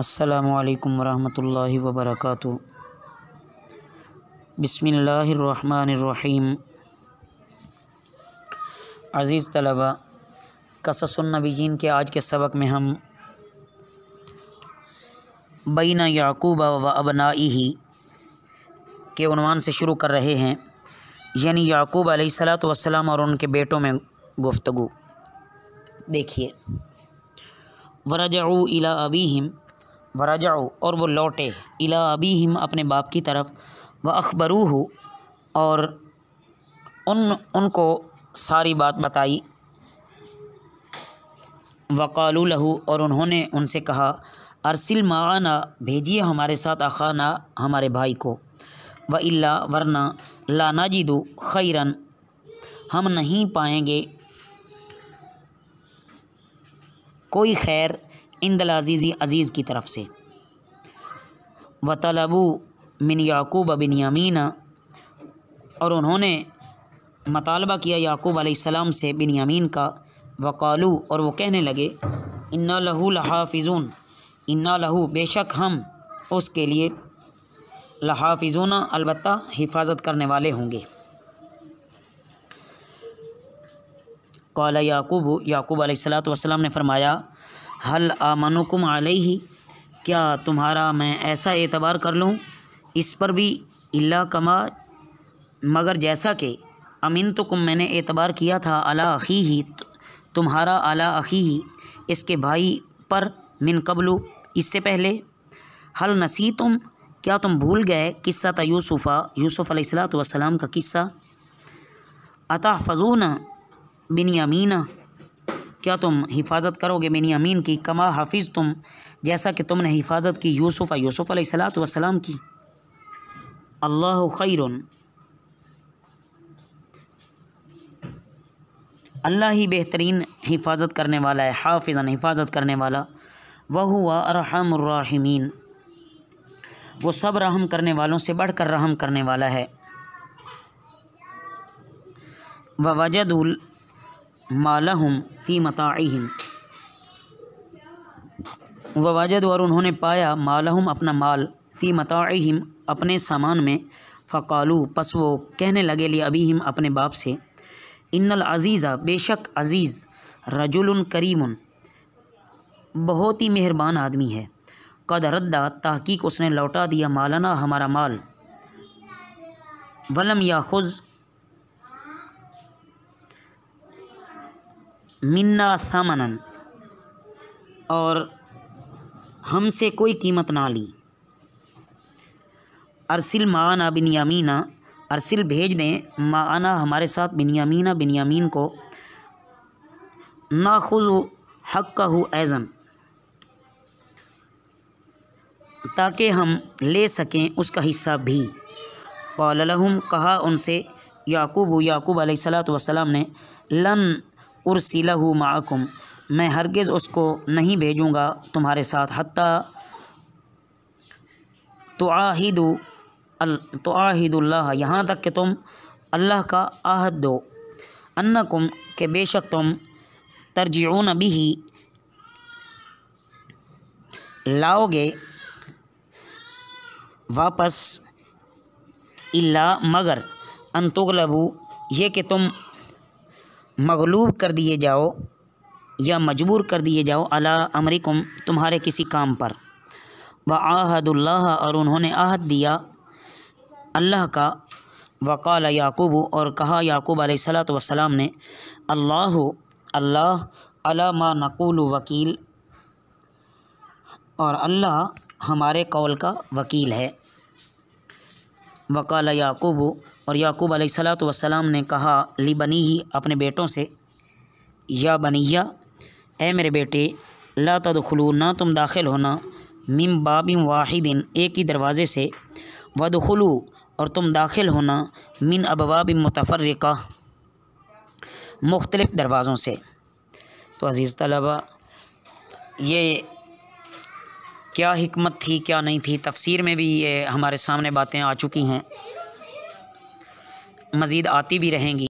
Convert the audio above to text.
असलकम वरहमल वबरक बसमीम अज़ीज़ तलबा कससनबीन के आज के सबक में हम बैना याकूब व अबनाई के उनवान से शुरू कर रहे हैं यानी याकूब सलात और उनके बेटों में गुफ्तु देखिए वरजाऊ इला अबीहिम वरजाओ और वो लौटे इला अभी हिम अपने बाप की तरफ व अखबरू और उन उनको सारी बात बताई वकालू लहू और उन्होंने उनसे कहा अरसिल माना भेजिए हमारे साथ अखाना हमारे भाई को व इला वरना लाना जी दो खैरन हम नहीं पाएंगे कोई खैर इंदल अजीज़ अज़ीज़ की तरफ से व तलबू मिन याकूब बिन यामीन और उन्होंने मतालबा किया याकूब आसमाम से बिन यामीन का वकालू और वो कहने लगे इन्ना लहू लहाफिजून इन्ना लहू बेशक हम उसके लिए लहाफिजूना अलबत् हिफाजत करने वाले होंगे कौला याकूब याकूब सलाम ने फरमाया हल आमनुकुम ही क्या तुम्हारा मैं ऐसा एतबार कर लूँ इस पर भी इल्ला कमा मगर जैसा कि अमिन तो कुम मैंने एतबार किया था अला अखी ही तुम्हारा अला अखी ही इसके भाई पर मिन कबलू इससे पहले हल नसी तुम क्या तुम भूल गए किस्सा था यूसुफ़ा यूसुफ़ अलैहिस्सलाम का किस्सा अता फ़जून बिन यमीना क्या तुम हिफाजत करोगे मेनी अमीन की कमा हाफिज़ तुम जैसा कि तुमने हिफाजत की यूसुफ़ यूसुफ़ सलात वसलाम की अल्लाह खैर अल्लाह ही बेहतरीन हिफाजत करने वाला है हाफिजन हिफाजत करने वाला वह हुआ अरहमरहमीन वो सब रहम करने वालों से बढ़ कर रहम करने वाला है वजदुल मालहम फ़ी मताहम ववाजद और उन्होंने पाया मालहम अपना माल फ़ी मताहम अपने सामान में फ़कालू पस वो कहने लगे लिए अबीहिम अपने बाप से इन्नल अज़ीज़ा बेशक अज़ीज़ रजुल करीम बहुत ही मेहरबान आदमी है कद रद्दा तहकीक उसने लौटा दिया मालाना हमारा माल वलम या खुज़ मिन्ना सामनन और हमसे कोई कीमत ना ली अरसिल माना बिन यामीना अरसिल भेज दें माना हमारे साथ बिन यामीना बिन यामीन को ना खुज हक का हो ऐज़न ताकि हम ले सकें उसका हिस्सा भी कौलहम कहा उनसे याकूब याकूब सलात वसलाम ने लन उर्सिला माकुम मैं हरगिज़ उसको नहीं भेजूँगा तुम्हारे साथ हती तो आहिदु अल तो आहिदुल्लाह यहाँ तक कि तुम अल्लाह का आहद दो अन्नकुम के बेशक तुम तरजीन भी लाओगे वापस इल्ला मगर अन तुगलबू ये कि तुम मगलूब कर दिए जाओ या मजबूर कर दिए जाओ अला अमरिकुम तुम्हारे किसी काम पर व आहदुल्लाह और उन्होंने आहद दिया अल्लाह का वक़ाल याकूब और कहा याकूब सलाम ने अल्लाह अल्लाह अला मा नकूल वकील और अल्लाह हमारे कौल का वकील है वकाल याकूब और याकूब अलैहिस्सलातु ने कहा बनी ही अपने बेटों से या बनिया ए मेरे बेटे ला तदखलू ना तुम दाखिल होना मिम बाबिम वाहिदिन एक ही दरवाज़े से वदखलू और तुम दाखिल होना मिन अबवाब मुतफ़रका मुख्तलिफ़ दरवाज़ों से तो अज़ीज़ तलबा ये क्या हमत थी क्या नहीं थी तफसीर में भी ये हमारे सामने बातें आ चुकी हैं मज़ीद आती भी रहेंगी